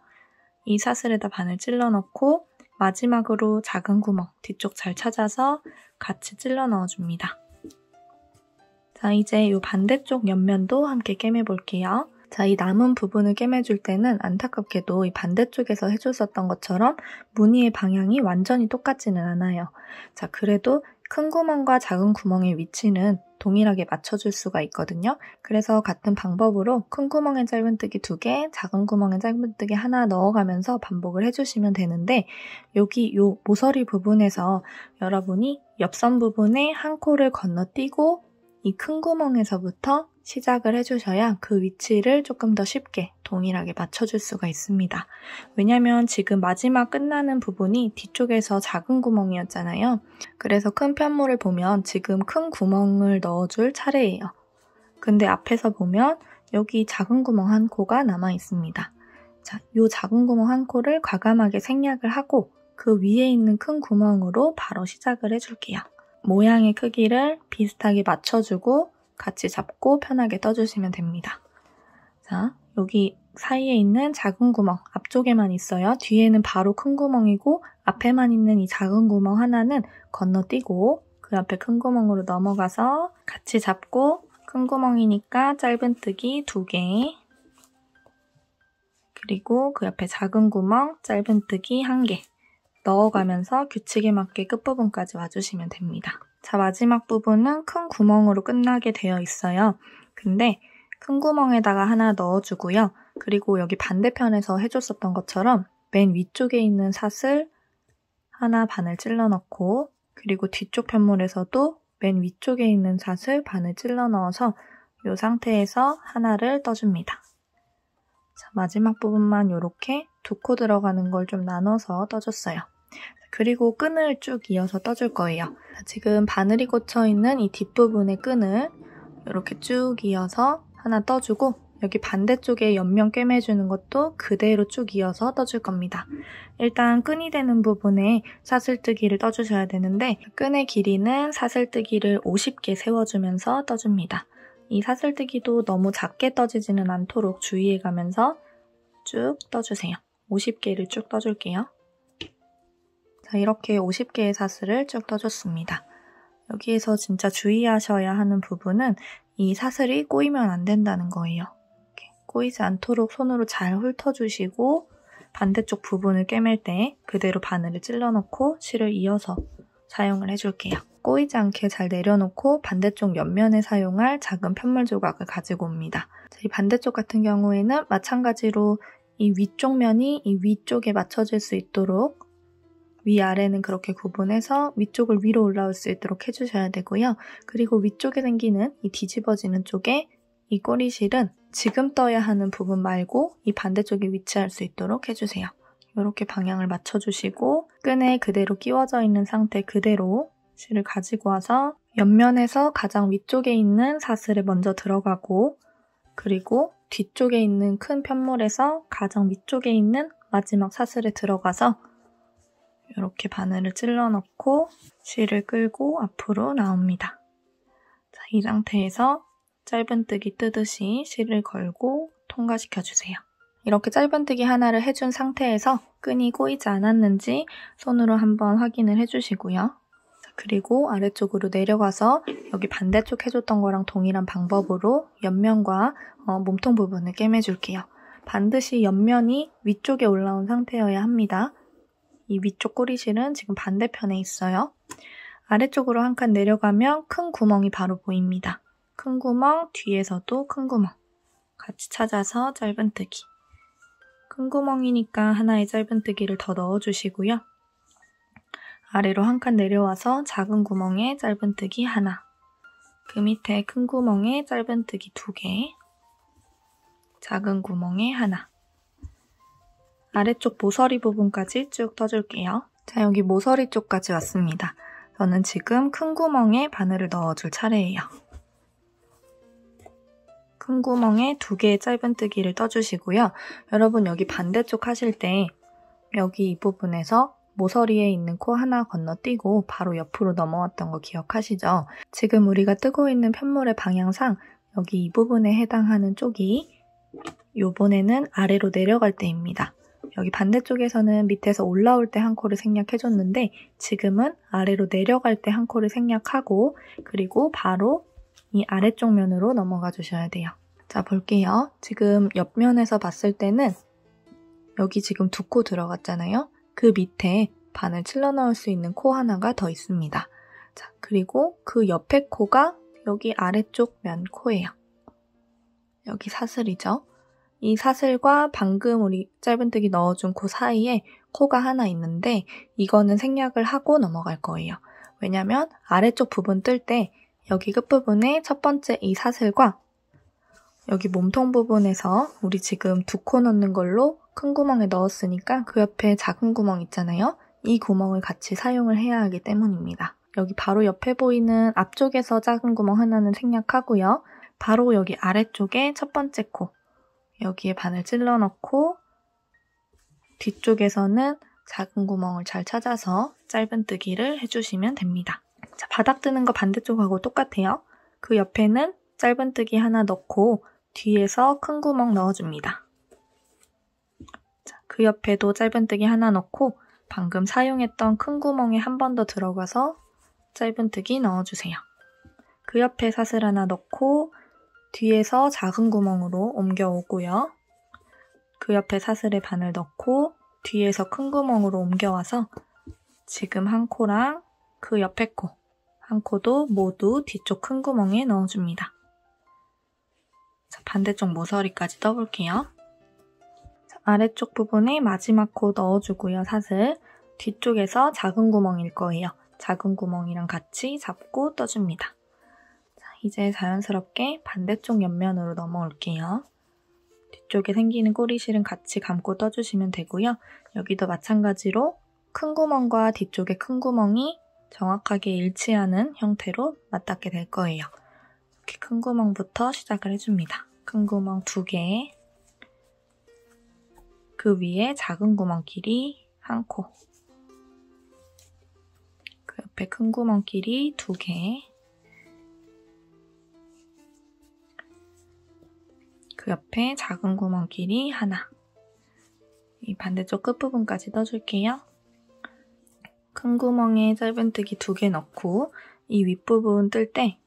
이 사슬에다 바늘 찔러 넣고 마지막으로 작은 구멍 뒤쪽 잘 찾아서 같이 찔러 넣어줍니다. 자, 이제 이 반대쪽 옆면도 함께 꿰매 볼게요. 자, 이 남은 부분을 꿰매줄 때는 안타깝게도 이 반대쪽에서 해줬었던 것처럼 무늬의 방향이 완전히 똑같지는 않아요. 자, 그래도 큰 구멍과 작은 구멍의 위치는 동일하게 맞춰줄 수가 있거든요. 그래서 같은 방법으로 큰 구멍에 짧은뜨기 2개, 작은 구멍에 짧은뜨기 하나 넣어가면서 반복을 해주시면 되는데 여기 요 모서리 부분에서 여러분이 옆선 부분에 한 코를 건너뛰고 이 큰 구멍에서부터 시작을 해주셔야 그 위치를 조금 더 쉽게 동일하게 맞춰줄 수가 있습니다. 왜냐면 지금 마지막 끝나는 부분이 뒤쪽에서 작은 구멍이었잖아요. 그래서 큰 편물을 보면 지금 큰 구멍을 넣어줄 차례예요. 근데 앞에서 보면 여기 작은 구멍 한 코가 남아 있습니다. 자, 이 작은 구멍 한 코를 과감하게 생략을 하고 그 위에 있는 큰 구멍으로 바로 시작을 해줄게요. 모양의 크기를 비슷하게 맞춰주고 같이 잡고 편하게 떠주시면 됩니다. 자, 여기 사이에 있는 작은 구멍, 앞쪽에만 있어요. 뒤에는 바로 큰 구멍이고 앞에만 있는 이 작은 구멍 하나는 건너뛰고 그 앞에 큰 구멍으로 넘어가서 같이 잡고 큰 구멍이니까 짧은뜨기 2개 그리고 그 옆에 작은 구멍 짧은뜨기 1개 넣어가면서 규칙에 맞게 끝부분까지 와주시면 됩니다. 자, 마지막 부분은 큰 구멍으로 끝나게 되어 있어요. 근데 큰 구멍에다가 하나 넣어주고요. 그리고 여기 반대편에서 해줬었던 것처럼 맨 위쪽에 있는 s a 을 하나 반을 찔러 넣고 그리고 뒤쪽 편물에서도 맨 위쪽에 있는 s a 을 반을 찔러 넣어서 이 상태에서 하나를 떠줍니다. 자, 마지막 부분만 이렇게 두 코 들어가는 걸 좀 나눠서 떠줬어요. 그리고 끈을 쭉 이어서 떠줄 거예요. 지금 바늘이 꽂혀있는 이 뒷부분의 끈을 이렇게 쭉 이어서 하나 떠주고 여기 반대쪽에 옆면 꿰매주는 것도 그대로 쭉 이어서 떠줄 겁니다. 일단 끈이 되는 부분에 사슬뜨기를 떠주셔야 되는데 끈의 길이는 사슬뜨기를 50개 세워주면서 떠줍니다. 이 사슬뜨기도 너무 작게 떠지지는 않도록 주의해가면서 쭉 떠주세요. 50개를 쭉 떠줄게요. 이렇게 50개의 사슬을 쭉 떠줬습니다. 여기에서 진짜 주의하셔야 하는 부분은 이 사슬이 꼬이면 안 된다는 거예요. 꼬이지 않도록 손으로 잘 훑어주시고 반대쪽 부분을 꿰맬 때 그대로 바늘을 찔러놓고 실을 이어서 사용을 해줄게요. 꼬이지 않게 잘 내려놓고 반대쪽 옆면에 사용할 작은 편물 조각을 가지고 옵니다. 이 반대쪽 같은 경우에는 마찬가지로 이 위쪽 면이 이 위쪽에 맞춰질 수 있도록 위아래는 그렇게 구분해서 위쪽을 위로 올라올 수 있도록 해주셔야 되고요. 그리고 위쪽에 생기는 이 뒤집어지는 쪽에 이 꼬리실은 지금 떠야 하는 부분 말고 이 반대쪽에 위치할 수 있도록 해주세요. 이렇게 방향을 맞춰주시고 끈에 그대로 끼워져 있는 상태 그대로 실을 가지고 와서 옆면에서 가장 위쪽에 있는 사슬에 먼저 들어가고 그리고 뒤쪽에 있는 큰 편물에서 가장 위쪽에 있는 마지막 사슬에 들어가서 이렇게 바늘을 찔러 넣고 실을 끌고 앞으로 나옵니다. 자, 이 상태에서 짧은뜨기 뜨듯이 실을 걸고 통과시켜 주세요. 이렇게 짧은뜨기 하나를 해준 상태에서 끈이 꼬이지 않았는지 손으로 한번 확인을 해주시고요. 그리고 아래쪽으로 내려가서 여기 반대쪽 해줬던 거랑 동일한 방법으로 옆면과 어, 몸통 부분을 꿰매줄게요. 반드시 옆면이 위쪽에 올라온 상태여야 합니다. 이 위쪽 꼬리실은 지금 반대편에 있어요. 아래쪽으로 한 칸 내려가면 큰 구멍이 바로 보입니다. 큰 구멍, 뒤에서도 큰 구멍. 같이 찾아서 짧은뜨기. 큰 구멍이니까 하나의 짧은뜨기를 더 넣어주시고요. 아래로 한 칸 내려와서 작은 구멍에 짧은뜨기 하나. 그 밑에 큰 구멍에 짧은뜨기 두 개. 작은 구멍에 하나. 아래쪽 모서리 부분까지 쭉 떠줄게요. 자, 여기 모서리 쪽까지 왔습니다. 저는 지금 큰 구멍에 바늘을 넣어줄 차례예요. 큰 구멍에 두 개의 짧은뜨기를 떠주시고요. 여러분 여기 반대쪽 하실 때 여기 이 부분에서 모서리에 있는 코 하나 건너뛰고 바로 옆으로 넘어왔던 거 기억하시죠? 지금 우리가 뜨고 있는 편물의 방향상 여기 이 부분에 해당하는 쪽이 요번에는 아래로 내려갈 때입니다. 여기 반대쪽에서는 밑에서 올라올 때 한 코를 생략해줬는데 지금은 아래로 내려갈 때 한 코를 생략하고 그리고 바로 이 아래쪽 면으로 넘어가 주셔야 돼요. 자 볼게요. 지금 옆면에서 봤을 때는 여기 지금 두 코 들어갔잖아요. 그 밑에 반을 찔러 넣을 수 있는 코 하나가 더 있습니다. 자 그리고 그 옆에 코가 여기 아래쪽 면 코예요. 여기 사슬이죠. 이 사슬과 방금 우리 짧은뜨기 넣어준 코 그 사이에 코가 하나 있는데 이거는 생략을 하고 넘어갈 거예요. 왜냐면 아래쪽 부분 뜰 때 여기 끝부분에 첫 번째 이 사슬과 여기 몸통 부분에서 우리 지금 두 코 넣는 걸로 큰 구멍에 넣었으니까 그 옆에 작은 구멍 있잖아요. 이 구멍을 같이 사용을 해야 하기 때문입니다. 여기 바로 옆에 보이는 앞쪽에서 작은 구멍 하나는 생략하고요. 바로 여기 아래쪽에 첫 번째 코, 여기에 반을 찔러 넣고 뒤쪽에서는 작은 구멍을 잘 찾아서 짧은뜨기를 해주시면 됩니다. 자, 바닥 뜨는 거 반대쪽하고 똑같아요. 그 옆에는 짧은뜨기 하나 넣고 뒤에서 큰 구멍 넣어줍니다. 자, 그 옆에도 짧은뜨기 하나 넣고 방금 사용했던 큰 구멍에 한 번 더 들어가서 짧은뜨기 넣어주세요. 그 옆에 사슬 하나 넣고 뒤에서 작은 구멍으로 옮겨오고요. 그 옆에 사슬에 바늘 넣고 뒤에서 큰 구멍으로 옮겨와서 지금 한 코랑 그 옆에 코, 한 코도 모두 뒤쪽 큰 구멍에 넣어줍니다. 자, 반대쪽 모서리까지 떠볼게요. 자, 아래쪽 부분에 마지막 코 넣어주고요, 사슬. 뒤쪽에서 작은 구멍일 거예요. 작은 구멍이랑 같이 잡고 떠줍니다. 이제 자연스럽게 반대쪽 옆면으로 넘어올게요. 뒤쪽에 생기는 꼬리실은 같이 감고 떠주시면 되고요. 여기도 마찬가지로 큰 구멍과 뒤쪽의 큰 구멍이 정확하게 일치하는 형태로 맞닿게 될 거예요. 이렇게 큰 구멍부터 시작을 해줍니다. 큰 구멍 두 개, 그 위에 작은 구멍끼리 한 코, 그 옆에 큰 구멍끼리 두 개, 그 옆에 작은 구멍끼리 하나 이 반대쪽 끝부분까지 떠줄게요. 큰 구멍에 짧은뜨기 두 개 넣고 이 윗부분 뜰 때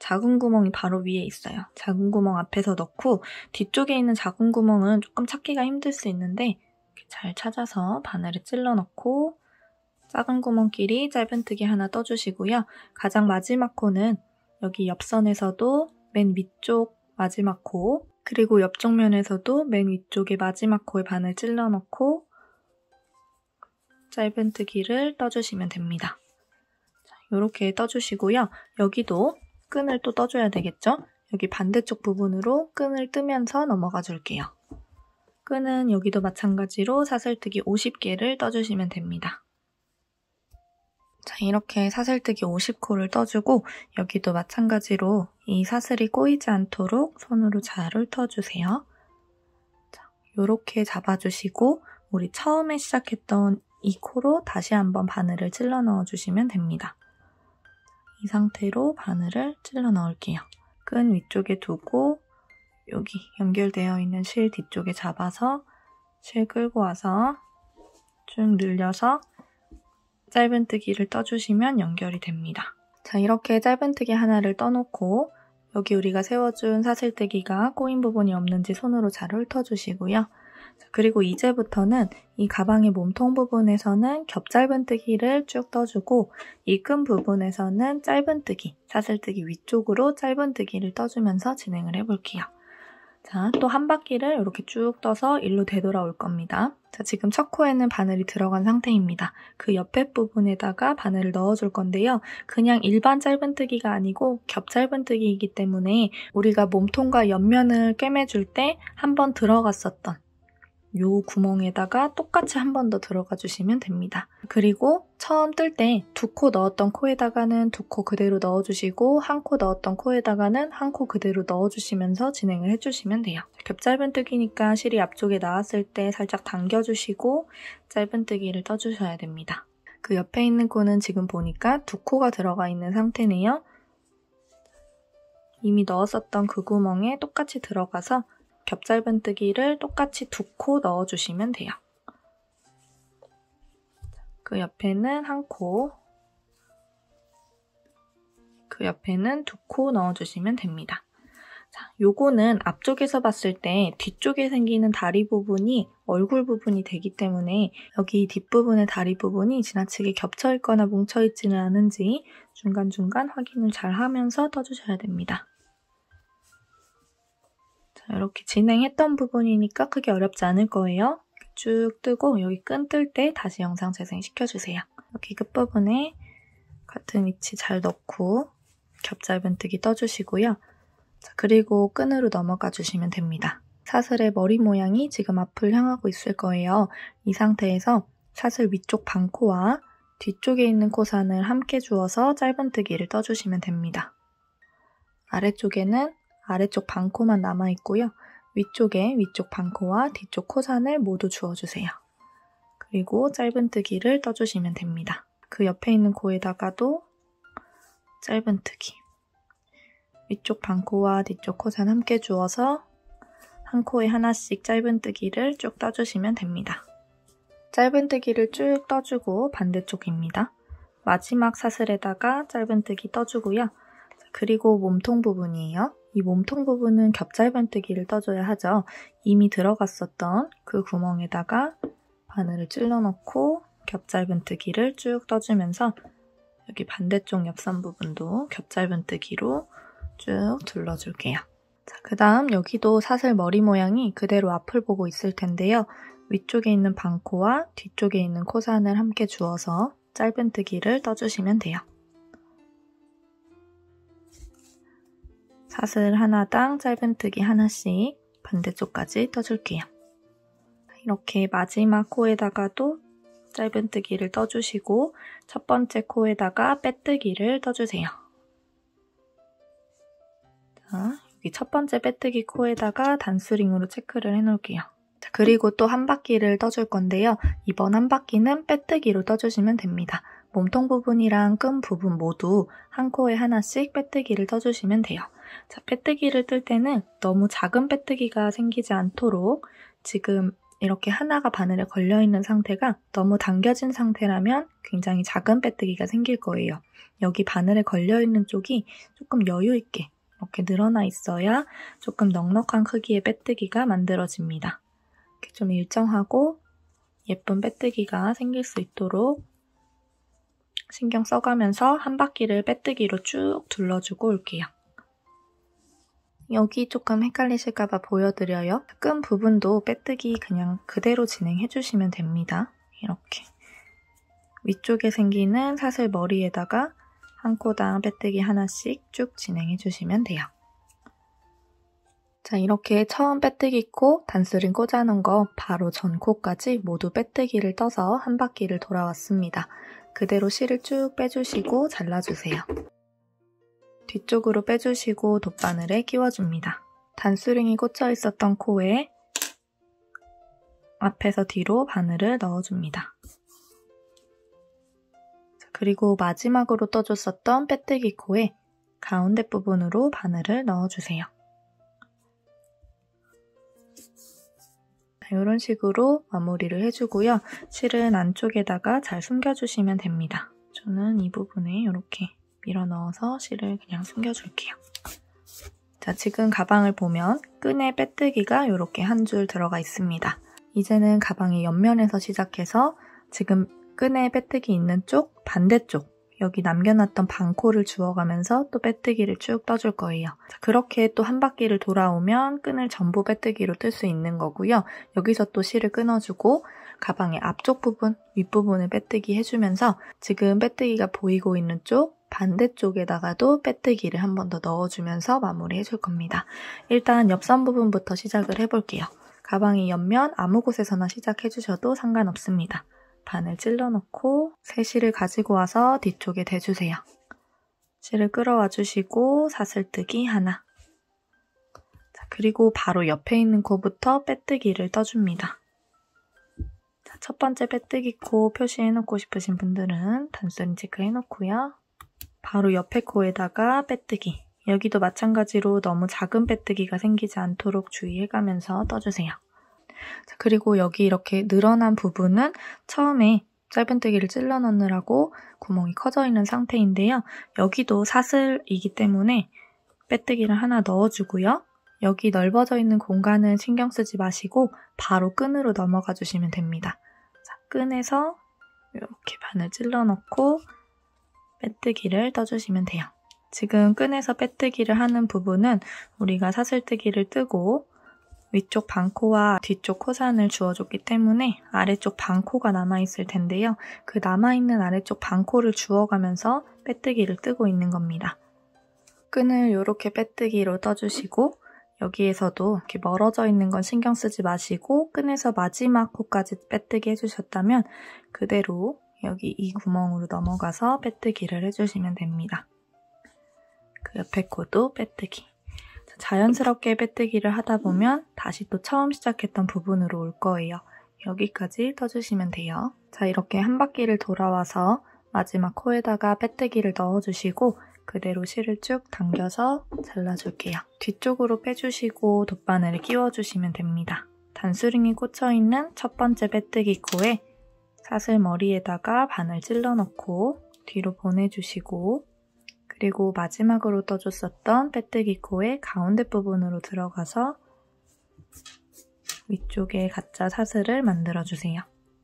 작은 구멍이 바로 위에 있어요. 작은 구멍 앞에서 넣고 뒤쪽에 있는 작은 구멍은 조금 찾기가 힘들 수 있는데 잘 찾아서 바늘을 찔러 넣고 작은 구멍끼리 짧은뜨기 하나 떠주시고요. 가장 마지막 코는 여기 옆선에서도 맨 위쪽 마지막 코, 그리고 옆정 면에서도 맨 위쪽에 마지막 코에 바늘 찔러 넣고 짧은 뜨기를 떠주시면 됩니다. 이렇게 떠주시고요. 여기도 끈을 또 떠줘야 되겠죠? 여기 반대쪽 부분으로 끈을 뜨면서 넘어가 줄게요. 끈은 여기도 마찬가지로 사슬뜨기 50개를 떠주시면 됩니다. 자, 이렇게 사슬뜨기 50코를 떠주고 여기도 마찬가지로 이 사슬이 꼬이지 않도록 손으로 잘 훑어주세요. 자, 요렇게 잡아주시고 우리 처음에 시작했던 이 코로 다시 한번 바늘을 찔러 넣어주시면 됩니다. 이 상태로 바늘을 찔러 넣을게요. 끈 위쪽에 두고 여기 연결되어 있는 실 뒤쪽에 잡아서 실 끌고 와서 쭉 늘려서 짧은뜨기를 떠주시면 연결이 됩니다. 자 이렇게 짧은뜨기 하나를 떠놓고 여기 우리가 세워준 사슬뜨기가 꼬인 부분이 없는지 손으로 잘 훑어주시고요. 그리고 이제부터는 이 가방의 몸통 부분에서는 겹짧은뜨기를 쭉 떠주고 이 끈 부분에서는 짧은뜨기, 사슬뜨기 위쪽으로 짧은뜨기를 떠주면서 진행을 해볼게요. 자, 또 한 바퀴를 이렇게 쭉 떠서 일로 되돌아올 겁니다. 자, 지금 첫 코에는 바늘이 들어간 상태입니다. 그 옆에 부분에다가 바늘을 넣어줄 건데요. 그냥 일반 짧은뜨기가 아니고 겹짧은뜨기이기 때문에 우리가 몸통과 옆면을 꿰매줄 때 한 번 들어갔었던 요 구멍에다가 똑같이 한 번 더 들어가 주시면 됩니다. 그리고 처음 뜰 때 두 코 넣었던 코에다가는 두 코 그대로 넣어주시고 한 코 넣었던 코에다가는 한 코 그대로 넣어주시면서 진행을 해주시면 돼요. 겹짧은뜨기니까 실이 앞쪽에 나왔을 때 살짝 당겨주시고 짧은뜨기를 떠주셔야 됩니다. 그 옆에 있는 코는 지금 보니까 두 코가 들어가 있는 상태네요. 이미 넣었었던 그 구멍에 똑같이 들어가서 겹짧은뜨기를 똑같이 두 코 넣어주시면 돼요. 그 옆에는 한 코, 그 옆에는 두 코 넣어주시면 됩니다. 자, 요거는 앞쪽에서 봤을 때 뒤쪽에 생기는 다리 부분이 얼굴 부분이 되기 때문에 여기 뒷부분의 다리 부분이 지나치게 겹쳐 있거나 뭉쳐 있지는 않은지 중간중간 확인을 잘 하면서 떠주셔야 됩니다. 자, 이렇게 진행했던 부분이니까 크게 어렵지 않을 거예요. 쭉 뜨고 여기 끈 뜰 때 다시 영상 재생시켜주세요. 이렇게 끝부분에 같은 위치 잘 넣고 겹짧은뜨기 떠주시고요. 자, 그리고 끈으로 넘어가 주시면 됩니다. 사슬의 머리 모양이 지금 앞을 향하고 있을 거예요. 이 상태에서 사슬 위쪽 반코와 뒤쪽에 있는 코산을 함께 주어서 짧은뜨기를 떠주시면 됩니다. 아래쪽에는 아래쪽 반코만 남아있고요. 위쪽에 위쪽 반코와 뒤쪽 코산을 모두 주워주세요. 그리고 짧은뜨기를 떠주시면 됩니다. 그 옆에 있는 코에다가도 짧은뜨기 위쪽 반코와 뒤쪽 코산 함께 주어서 한 코에 하나씩 짧은뜨기를 쭉 떠주시면 됩니다. 짧은뜨기를 쭉 떠주고 반대쪽입니다. 마지막 사슬에다가 짧은뜨기 떠주고요. 그리고 몸통 부분이에요. 이 몸통 부분은 겹잘반뜨기를 떠줘야 하죠. 이미 들어갔었던 그 구멍에다가 바늘을 찔러 넣고 겹잘반뜨기를 쭉 떠주면서 여기 반대쪽 옆선 부분도 겹잘반뜨기로 쭉 둘러줄게요. 자, 그 다음 여기도 사슬 머리 모양이 그대로 앞을 보고 있을 텐데요. 위쪽에 있는 방코와 뒤쪽에 있는 코산을 함께 주어서 짧은뜨기를 떠주시면 돼요. 사슬 하나당 짧은뜨기 하나씩 반대쪽까지 떠줄게요. 이렇게 마지막 코에다가도 짧은뜨기를 떠주시고 첫 번째 코에다가 빼뜨기를 떠주세요. 자, 여기 첫 번째 빼뜨기 코에다가 단수링으로 체크를 해놓을게요. 자, 그리고 또 한 바퀴를 떠줄 건데요. 이번 한 바퀴는 빼뜨기로 떠주시면 됩니다. 몸통 부분이랑 끈 부분 모두 한 코에 하나씩 빼뜨기를 떠주시면 돼요. 자, 빼뜨기를 뜰 때는 너무 작은 빼뜨기가 생기지 않도록 지금 이렇게 하나가 바늘에 걸려 있는 상태가 너무 당겨진 상태라면 굉장히 작은 빼뜨기가 생길 거예요. 여기 바늘에 걸려 있는 쪽이 조금 여유 있게 이렇게 늘어나 있어야 조금 넉넉한 크기의 빼뜨기가 만들어집니다. 이렇게 좀 일정하고 예쁜 빼뜨기가 생길 수 있도록 신경 써가면서 한 바퀴를 빼뜨기로 쭉 둘러주고 올게요. 여기 조금 헷갈리실까봐 보여드려요. 끈 부분도 빼뜨기 그냥 그대로 진행해주시면 됩니다. 이렇게 위쪽에 생기는 사슬 머리에다가 한 코당 빼뜨기 하나씩 쭉 진행해주시면 돼요. 자 이렇게 처음 빼뜨기 코 단수링 꽂아놓은 거 바로 전 코까지 모두 빼뜨기를 떠서 한 바퀴를 돌아왔습니다. 그대로 실을 쭉 빼주시고 잘라주세요. 뒤쪽으로 빼주시고 돗바늘에 끼워줍니다. 단수링이 꽂혀 있었던 코에 앞에서 뒤로 바늘을 넣어줍니다. 그리고 마지막으로 떠줬었던 빼뜨기 코에 가운데 부분으로 바늘을 넣어주세요. 이런 식으로 마무리를 해주고요. 실은 안쪽에다가 잘 숨겨주시면 됩니다. 저는 이 부분에 이렇게 밀어 넣어서 실을 그냥 숨겨줄게요. 자, 지금 가방을 보면 끈의 빼뜨기가 이렇게 한 줄 들어가 있습니다. 이제는 가방의 옆면에서 시작해서 지금 끈의 빼뜨기 있는 쪽, 반대쪽 여기 남겨놨던 반코를 주워가면서 또 빼뜨기를 쭉 떠줄 거예요. 자, 그렇게 또 한 바퀴를 돌아오면 끈을 전부 빼뜨기로 뜰 수 있는 거고요. 여기서 또 실을 끊어주고 가방의 앞쪽 부분, 윗부분을 빼뜨기 해주면서 지금 빼뜨기가 보이고 있는 쪽, 반대쪽에다가도 빼뜨기를 한 번 더 넣어주면서 마무리해 줄 겁니다. 일단 옆선 부분부터 시작을 해볼게요. 가방이 옆면 아무 곳에서나 시작해 주셔도 상관없습니다. 반을 찔러 놓고세 실을 가지고 와서 뒤쪽에 대주세요. 실을 끌어와 주시고 사슬뜨기 하나 자, 그리고 바로 옆에 있는 코부터 빼뜨기를 떠줍니다. 자, 첫 번째 빼뜨기 코 표시해놓고 싶으신 분들은 단순히 체크해놓고요. 바로 옆에 코에다가 빼뜨기. 여기도 마찬가지로 너무 작은 빼뜨기가 생기지 않도록 주의해가면서 떠주세요. 자, 그리고 여기 이렇게 늘어난 부분은 처음에 짧은뜨기를 찔러 넣느라고 구멍이 커져 있는 상태인데요. 여기도 사슬이기 때문에 빼뜨기를 하나 넣어주고요. 여기 넓어져 있는 공간은 신경 쓰지 마시고 바로 끈으로 넘어가 주시면 됩니다. 자, 끈에서 이렇게 반을 찔러 넣고 빼뜨기를 떠주시면 돼요. 지금 끈에서 빼뜨기를 하는 부분은 우리가 사슬뜨기를 뜨고 위쪽 반코와 뒤쪽 코산을 주어줬기 때문에 아래쪽 반코가 남아있을 텐데요. 그 남아있는 아래쪽 반코를 주어가면서 빼뜨기를 뜨고 있는 겁니다. 끈을 이렇게 빼뜨기로 떠주시고 여기에서도 이렇게 멀어져 있는 건 신경 쓰지 마시고 끈에서 마지막 코까지 빼뜨기 해주셨다면 그대로 여기 이 구멍으로 넘어가서 빼뜨기를 해주시면 됩니다. 그 옆에 코도 빼뜨기. 자연스럽게 빼뜨기를 하다 보면 다시 또 처음 시작했던 부분으로 올 거예요. 여기까지 떠주시면 돼요. 자, 이렇게 한 바퀴를 돌아와서 마지막 코에다가 빼뜨기를 넣어주시고 그대로 실을 쭉 당겨서 잘라줄게요. 뒤쪽으로 빼주시고 돗바늘을 끼워주시면 됩니다. 단수링이 꽂혀있는 첫 번째 빼뜨기 코에 사슬 머리에다가 반을 찔러 넣고 뒤로 보내주시고 그리고 마지막으로 떠줬었던 빼뜨기 코의 가운데 부분으로 들어가서 위쪽에 가짜 사슬을 만들어주세요.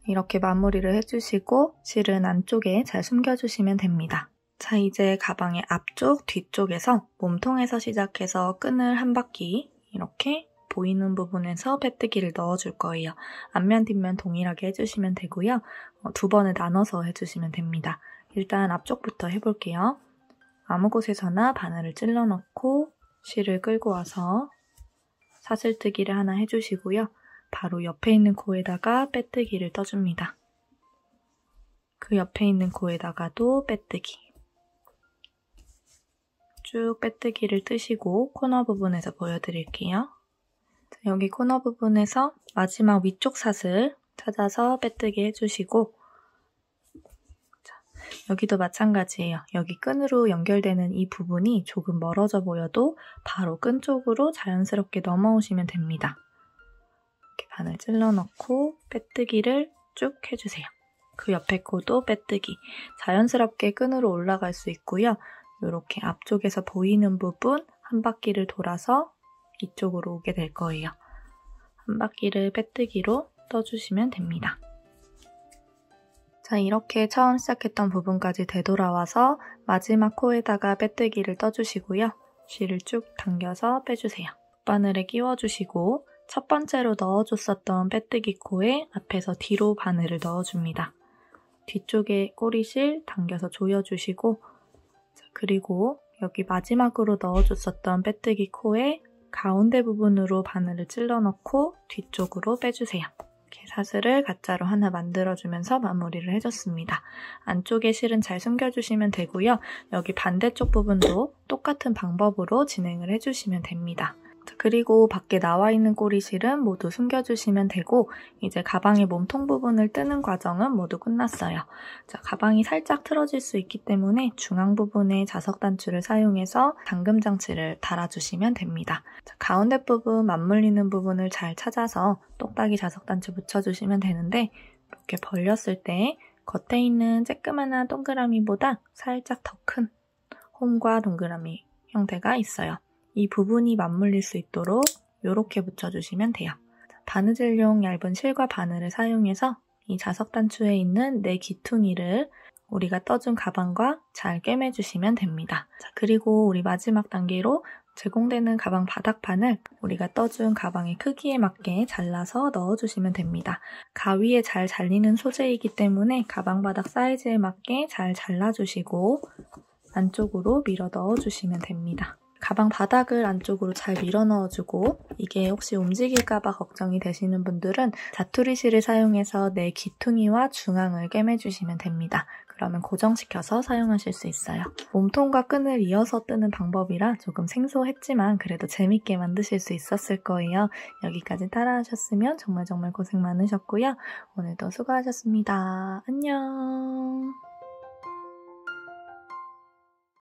이렇게 마무리를 해주시고 실은 안쪽에 잘 숨겨주시면 됩니다. 자 이제 가방의 앞쪽, 뒤쪽에서 몸통에서 시작해서 끈을 한 바퀴 이렇게 보이는 부분에서 빼뜨기를 넣어줄 거예요. 앞면 뒷면 동일하게 해주시면 되고요. 어, 두 번을 나눠서 해주시면 됩니다. 일단 앞쪽부터 해볼게요. 아무 곳에서나 바늘을 찔러 넣고 실을 끌고 와서 사슬뜨기를 하나 해주시고요. 바로 옆에 있는 코에다가 빼뜨기를 떠줍니다. 그 옆에 있는 코에다가도 빼뜨기. 쭉 빼뜨기를 뜨시고 코너 부분에서 보여드릴게요. 여기 코너 부분에서 마지막 위쪽 사슬 찾아서 빼뜨기 해주시고 여기도 마찬가지예요. 여기 끈으로 연결되는 이 부분이 조금 멀어져 보여도 바로 끈 쪽으로 자연스럽게 넘어오시면 됩니다. 이렇게 바늘 찔러 넣고 빼뜨기를 쭉 해주세요. 그 옆에 코도 빼뜨기. 자연스럽게 끈으로 올라갈 수 있고요. 이렇게 앞쪽에서 보이는 부분 한 바퀴를 돌아서 이쪽으로 오게 될 거예요. 한 바퀴를 빼뜨기로 떠주시면 됩니다. 자, 이렇게 처음 시작했던 부분까지 되돌아와서 마지막 코에다가 빼뜨기를 떠주시고요. 실을 쭉 당겨서 빼주세요. 바늘에 끼워주시고 첫 번째로 넣어줬었던 빼뜨기 코에 앞에서 뒤로 바늘을 넣어줍니다. 뒤쪽에 꼬리실 당겨서 조여주시고 그리고 여기 마지막으로 넣어줬었던 빼뜨기 코에 가운데 부분으로 바늘을 찔러 넣고 뒤쪽으로 빼주세요. 이렇게 사슬을 가짜로 하나 만들어주면서 마무리를 해줬습니다. 안쪽에 실은 잘 숨겨주시면 되고요. 여기 반대쪽 부분도 똑같은 방법으로 진행을 해주시면 됩니다. 그리고 밖에 나와 있는 꼬리실은 모두 숨겨주시면 되고 이제 가방의 몸통 부분을 뜨는 과정은 모두 끝났어요. 자, 가방이 살짝 틀어질 수 있기 때문에 중앙 부분에 자석 단추를 사용해서 잠금 장치를 달아주시면 됩니다. 자, 가운데 부분 맞물리는 부분을 잘 찾아서 똑딱이 자석 단추 붙여주시면 되는데 이렇게 벌렸을 때 겉에 있는 쬐끄만한 동그라미보다 살짝 더 큰 홈과 동그라미 형태가 있어요. 이 부분이 맞물릴 수 있도록 이렇게 붙여주시면 돼요. 바느질용 얇은 실과 바늘을 사용해서 이 자석 단추에 있는 내 기퉁이를 우리가 떠준 가방과 잘 꿰매주시면 됩니다. 자, 그리고 우리 마지막 단계로 제공되는 가방 바닥판을 우리가 떠준 가방의 크기에 맞게 잘라서 넣어주시면 됩니다. 가위에 잘 잘리는 소재이기 때문에 가방 바닥 사이즈에 맞게 잘 잘라주시고 안쪽으로 밀어 넣어주시면 됩니다. 가방 바닥을 안쪽으로 잘 밀어 넣어주고 이게 혹시 움직일까봐 걱정이 되시는 분들은 자투리실을 사용해서 내 귀퉁이와 중앙을 꿰매주시면 됩니다. 그러면 고정시켜서 사용하실 수 있어요. 몸통과 끈을 이어서 뜨는 방법이라 조금 생소했지만 그래도 재밌게 만드실 수 있었을 거예요. 여기까지 따라하셨으면 정말 정말 고생 많으셨고요. 오늘도 수고하셨습니다. 안녕!